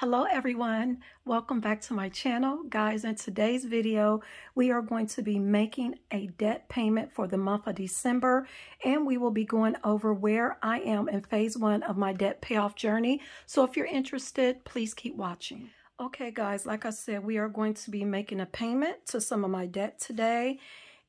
Hello everyone, welcome back to my channel. Guys, in today's video, we are going to be making a debt payment for the month of December, and we will be going over where I am in phase one of my debt payoff journey. So if you're interested, please keep watching. Okay guys, like I said, we are going to be making a payment to some of my debt today,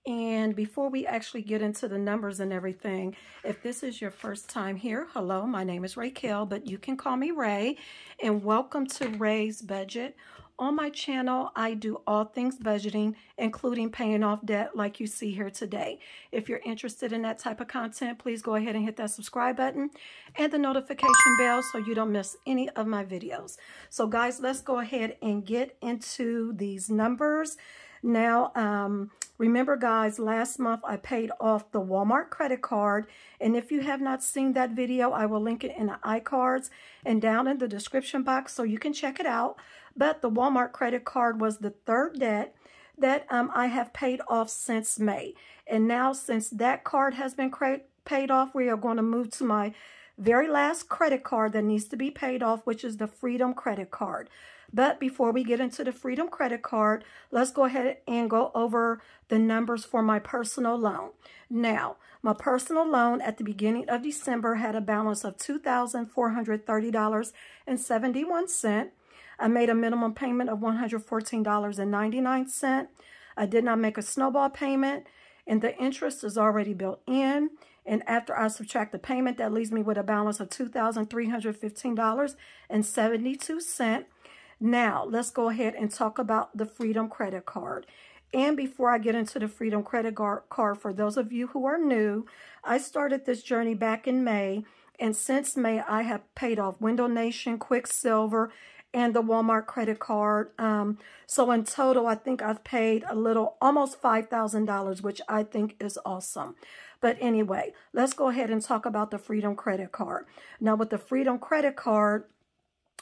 and before we actually get into the numbers and everything, if this is your first time here, hello, my name is Raquel, but you can call me Ray, and welcome to Ray's Budget. On my channel, I do all things budgeting, including paying off debt like you see here today. If you're interested in that type of content, please go ahead and hit that subscribe button and the notification bell so you don't miss any of my videos. So guys, let's go ahead and get into these numbers. Now, um, remember guys, last month I paid off the Walmart credit card. And if you have not seen that video, I will link it in the iCards and down in the description box so you can check it out. But the Walmart credit card was the third debt that um, I have paid off since May. And now since that card has been paid off, we are going to move to my very last credit card that needs to be paid off, which is the Freedom credit card. But before we get into the Freedom credit card, let's go ahead and go over the numbers for my personal loan. Now, my personal loan at the beginning of December had a balance of $2,430.71. I made a minimum payment of $114.99. I did not make a snowball payment and the interest is already built in. And after I subtract the payment, that leaves me with a balance of $2,315.72. Now, let's go ahead and talk about the Freedom Credit Card. And before I get into the Freedom Credit Card, for those of you who are new, I started this journey back in May. And since May, I have paid off Window Nation, Quicksilver, and the Walmart credit card. Um, so in total, I think I've paid a little, almost $5,000, which I think is awesome. But anyway, let's go ahead and talk about the Freedom credit card. Now with the Freedom credit card,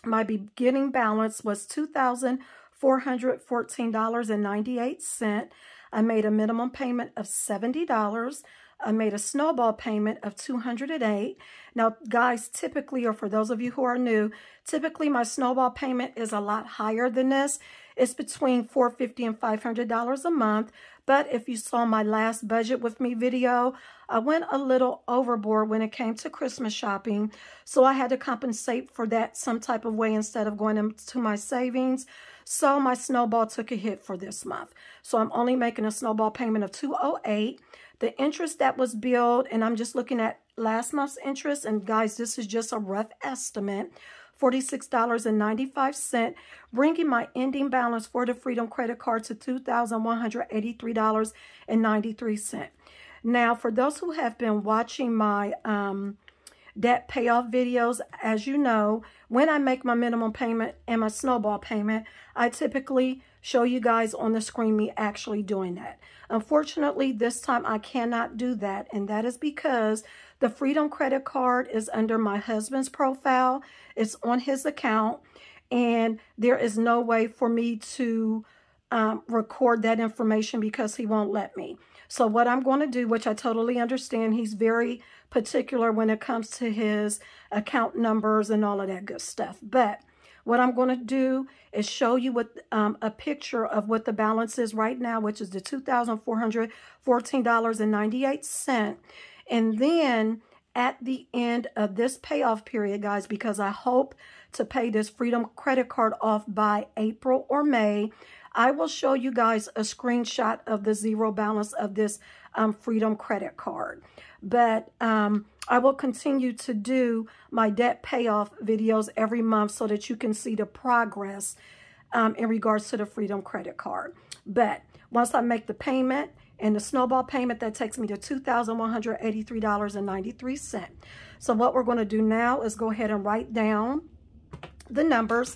my beginning balance was $2,414.98. I made a minimum payment of $70 I made a snowball payment of 208. Now, guys, typically, or for those of you who are new, typically my snowball payment is a lot higher than this. It's between 450 and $500 a month. But if you saw my last budget with me video, I went a little overboard when it came to Christmas shopping. So I had to compensate for that some type of way instead of going into my savings. So my snowball took a hit for this month. So I'm only making a snowball payment of 208 The interest that was billed, and I'm just looking at last month's interest, and guys, this is just a rough estimate, $46.95, bringing my ending balance for the Freedom credit card to $2,183.93. Now, for those who have been watching my um, debt payoff videos. As you know, when I make my minimum payment and my snowball payment, I typically show you guys on the screen me actually doing that. Unfortunately, this time I cannot do that, and that is because the Freedom credit card is under my husband's profile. It's on his account, and there is no way for me to um, record that information because he won't let me. So what I'm going to do, which I totally understand, he's very particular when it comes to his account numbers and all of that good stuff. But what I'm going to do is show you what um, a picture of what the balance is right now, which is the $2,414.98. And then at the end of this payoff period, guys, because I hope to pay this Freedom credit card off by April or May, I will show you guys a screenshot of the zero balance of this um, Freedom credit card. But um, I will continue to do my debt payoff videos every month so that you can see the progress um, in regards to the Freedom credit card. But once I make the payment, and the snowball payment that takes me to $2,183.93. So what we're going to do now is go ahead and write down the numbers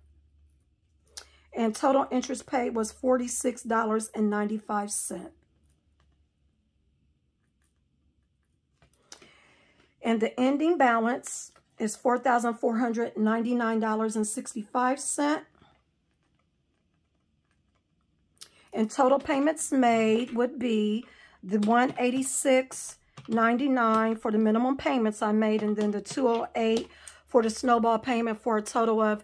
and total interest paid was $46.95. And the ending balance is $4,499.65. And total payments made would be the 186.99 for the minimum payments I made and then the 208 for the snowball payment for a total of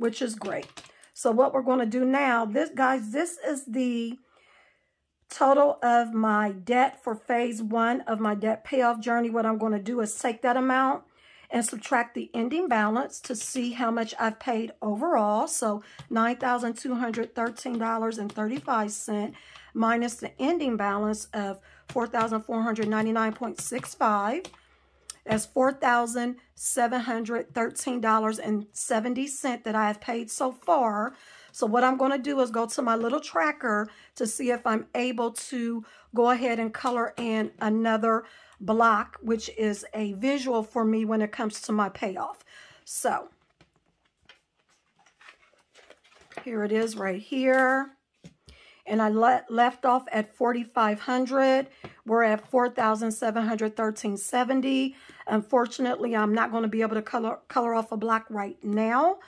which is great. So what we're going to do now, this guys, this is the total of my debt for phase one of my debt payoff journey. What I'm going to do is take that amount and subtract the ending balance to see how much I've paid overall. So $9,213.35 minus the ending balance of $4,499.65 as $4,713.70 that I have paid so far. So what I'm going to do is go to my little tracker to see if I'm able to go ahead and color in another block, which is a visual for me when it comes to my payoff. So here it is right here and I left off at 4,500. We're at 4,713.70. Unfortunately, I'm not going to be able to color, color off a block right now.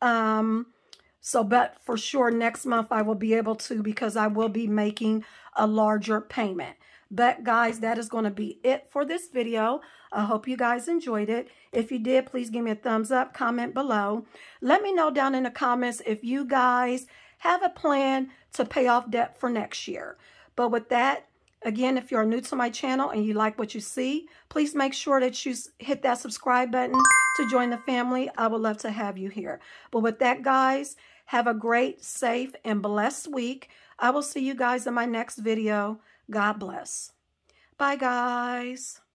Um, so, but for sure, next month I will be able to because I will be making a larger payment. But guys, that is going to be it for this video. I hope you guys enjoyed it. If you did, please give me a thumbs up, comment below. Let me know down in the comments if you guys have a plan to pay off debt for next year. But with that, Again, if you're new to my channel and you like what you see, please make sure that you hit that subscribe button to join the family. I would love to have you here. But with that, guys, have a great, safe, and blessed week. I will see you guys in my next video. God bless. Bye, guys.